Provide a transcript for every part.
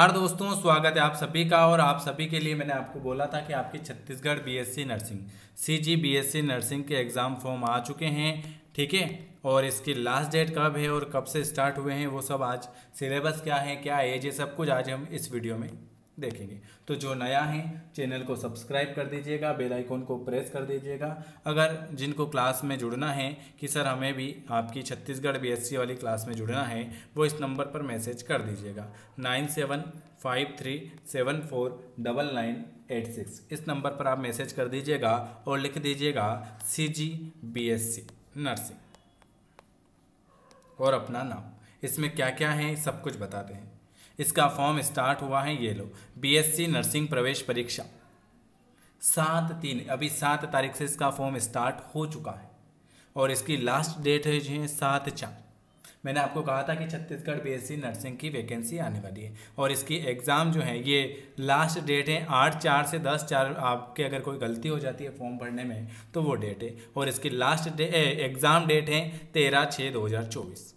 हर दोस्तों स्वागत है आप सभी का और आप सभी के लिए मैंने आपको बोला था कि आपके Chhattisgarh BSc nursing CG BSc nursing के एग्ज़ाम फॉर्म आ चुके हैं ठीक है और इसकी लास्ट डेट कब है और कब से स्टार्ट हुए हैं वो सब आज सिलेबस क्या है क्या एज है सब कुछ आज हम इस वीडियो में देखेंगे तो जो नया है चैनल को सब्सक्राइब कर दीजिएगा बेल आइकॉन को प्रेस कर दीजिएगा अगर जिनको क्लास में जुड़ना है कि सर हमें भी आपकी छत्तीसगढ़ बीएससी वाली क्लास में जुड़ना है वो इस नंबर पर मैसेज कर दीजिएगा nine seven five three seven four double nine eight six इस नंबर पर आप मैसेज कर दीजिएगा और लिख दीजिएगा C G B S C nursing और अपना नाम इसमें क्या क्या है सब कुछ बताते हैं इसका फॉर्म स्टार्ट हुआ है ये लो बीएससी नर्सिंग प्रवेश परीक्षा सात तीन अभी सात तारीख से इसका फॉर्म स्टार्ट हो चुका है और इसकी लास्ट डेट है सात चार मैंने आपको कहा था कि छत्तीसगढ़ बीएससी नर्सिंग की वैकेंसी आने वाली है और इसकी एग्ज़ाम जो है ये लास्ट डेट है आठ चार से दस चार आपके अगर कोई गलती हो जाती है फॉर्म भरने में तो वो डेट है और इसकी लास्ट डे एग्ज़ाम डेट है तेरह छः दो हज़ार चौबीस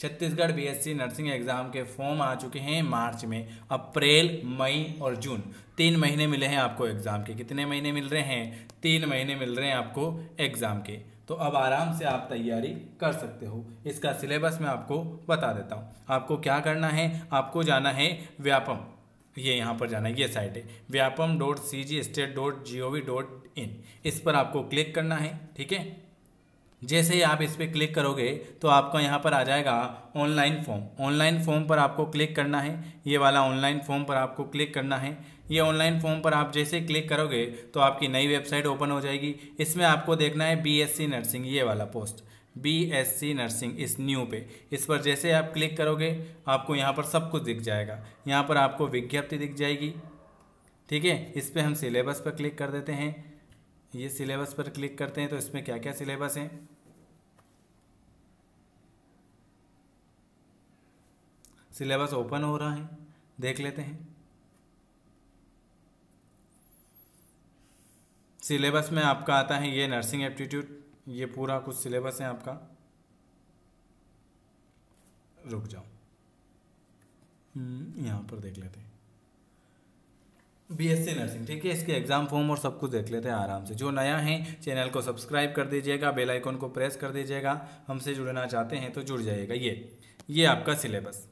छत्तीसगढ़ बीएससी नर्सिंग एग्ज़ाम के फॉर्म आ चुके हैं मार्च में अप्रैल मई और जून तीन महीने मिले हैं आपको एग्ज़ाम के कितने महीने मिल रहे हैं तीन महीने मिल रहे हैं आपको एग्ज़ाम के तो अब आराम से आप तैयारी कर सकते हो इसका सिलेबस मैं आपको बता देता हूँ आपको क्या करना है आपको जाना है व्यापम ये यहाँ पर जाना है ये साइट है Vyapam dot C G state dot G O V dot in इस पर आपको क्लिक करना है ठीक है जैसे ही आप इस पर क्लिक करोगे तो आपका यहाँ पर आ जाएगा ऑनलाइन फॉर्म ऑनलाइन फॉर्म पर आपको क्लिक करना है ये वाला ऑनलाइन फॉर्म पर आपको क्लिक करना है ये ऑनलाइन फॉर्म पर आप जैसे क्लिक करोगे तो आपकी नई वेबसाइट ओपन हो जाएगी इसमें आपको देखना है बी नर्सिंग ये वाला पोस्ट बी नर्सिंग इस न्यू पे इस पर जैसे आप क्लिक करोगे आपको यहाँ पर सब कुछ दिख जाएगा यहाँ पर आपको विज्ञप्ति दिख जाएगी ठीक है इस पर हम सिलेबस पर क्लिक कर देते हैं ये सिलेबस पर क्लिक करते हैं तो इसमें क्या क्या सिलेबस हैं सिलेबस ओपन हो रहा है देख लेते हैं सिलेबस में आपका आता है ये नर्सिंग एप्टीट्यूड ये पूरा कुछ सिलेबस है आपका रुक जाओ हम्म, यहाँ पर देख लेते हैं बीएससी नर्सिंग ठीक है इसके एग्ज़ाम फॉर्म और सब कुछ देख लेते हैं आराम से जो नया है चैनल को सब्सक्राइब कर दीजिएगा बेल आइकन को प्रेस कर दीजिएगा हमसे जुड़ना चाहते हैं तो जुड़ जाइएगा ये ये आपका सिलेबस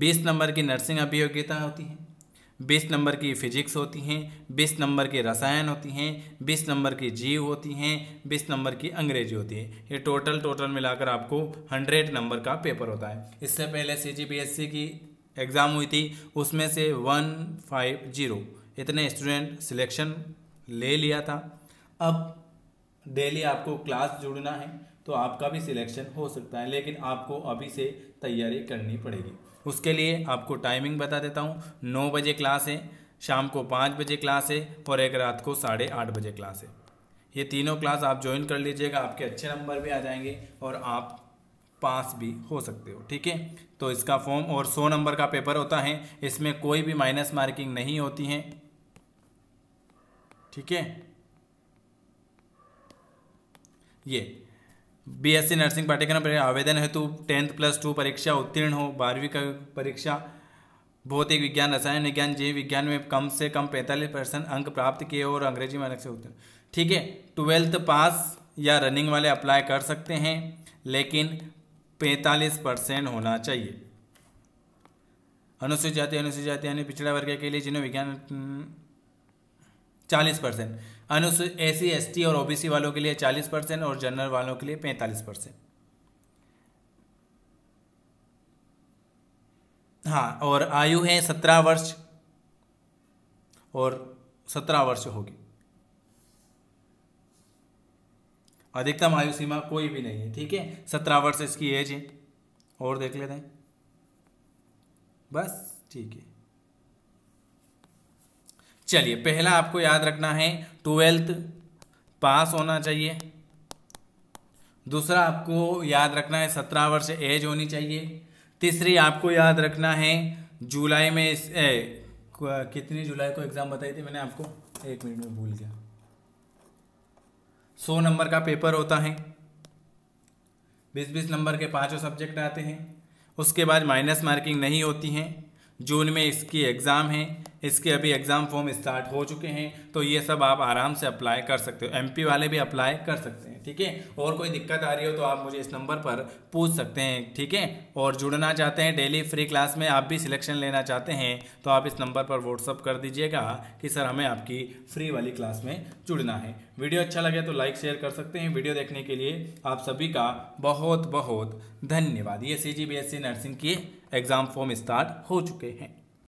बीस नंबर की नर्सिंग अभियोग्यता होती है बीस नंबर की फिजिक्स होती हैं बीस नंबर की रसायन होती हैं बीस नंबर की जीव होती हैं बीस नंबर की अंग्रेजी होती है ये टोटल टोटल मिलाकर आपको हंड्रेड नंबर का पेपर होता है इससे पहले सी की एग्ज़ाम हुई थी उसमें से वन फाइव जीरो इतने स्टूडेंट सिलेक्शन ले लिया था अब डेली आपको क्लास जुड़ना है तो आपका भी सिलेक्शन हो सकता है लेकिन आपको अभी से तैयारी करनी पड़ेगी उसके लिए आपको टाइमिंग बता देता हूँ नौ बजे क्लास है शाम को पाँच बजे क्लास है और एक रात को साढ़े आठ बजे क्लास है ये तीनों क्लास आप ज्वाइन कर लीजिएगा आपके अच्छे नंबर भी आ जाएंगे और आप पास भी हो सकते हो ठीक है तो इसका फॉर्म और सौ नंबर का पेपर होता है इसमें कोई भी माइनस मार्किंग नहीं होती है ठीक है ये बीएससी नर्सिंग पाठ्यक्रम पर आवेदन हेतु टेंथ प्लस टू परीक्षा उत्तीर्ण हो बारहवीं का परीक्षा भौतिक विज्ञान रसायन विज्ञान जीव विज्ञान में कम से कम पैंतालीस परसेंट अंक प्राप्त किए और अंग्रेजी मानक से उत्तीर्ण ठीक है ट्वेल्थ पास या रनिंग वाले अप्लाई कर सकते हैं लेकिन पैंतालीस परसेंट होना चाहिए अनुसूचित जाति अनुसूचित जाति यानी पिछड़ा वर्ग के लिए जिन्हें विज्ञान चालीस परसेंट अनुसूचित एस सी एस टी और ओबीसी वालों के लिए 40 परसेंट और जनरल वालों के लिए 45 परसेंट हाँ और आयु है 17 वर्ष और 17 वर्ष होगी अधिकतम आयु सीमा कोई भी नहीं है ठीक है सत्रह वर्ष इसकी एज है और देख लेते हैं बस ठीक है चलिए पहला आपको याद रखना है ट्वेल्थ पास होना चाहिए दूसरा आपको याद रखना है सत्रह वर्ष एज होनी चाहिए तीसरी आपको याद रखना है जुलाई में इस, ए, कितनी जुलाई को एग्ज़ाम बताई थी मैंने आपको एक मिनट में भूल गया सौ नंबर का पेपर होता है बीस बीस नंबर के पांचों सब्जेक्ट आते हैं उसके बाद माइनस मार्किंग नहीं होती हैं जून में इसकी एग्ज़ाम है इसके अभी एग्ज़ाम फॉर्म स्टार्ट हो चुके हैं तो ये सब आप आराम से अप्लाई कर सकते हो एमपी वाले भी अप्लाई कर सकते हैं ठीक है और कोई दिक्कत आ रही हो तो आप मुझे इस नंबर पर पूछ सकते हैं ठीक है और जुड़ना चाहते हैं डेली फ्री क्लास में आप भी सिलेक्शन लेना चाहते हैं तो आप इस नंबर पर व्हाट्सअप कर दीजिएगा कि सर हमें आपकी फ्री वाली क्लास में जुड़ना है वीडियो अच्छा लगे तो लाइक शेयर कर सकते हैं वीडियो देखने के लिए आप सभी का बहुत बहुत धन्यवाद ये सी जी नर्सिंग की एग्ज़ाम फॉर्म स्टार्ट हो चुके हैं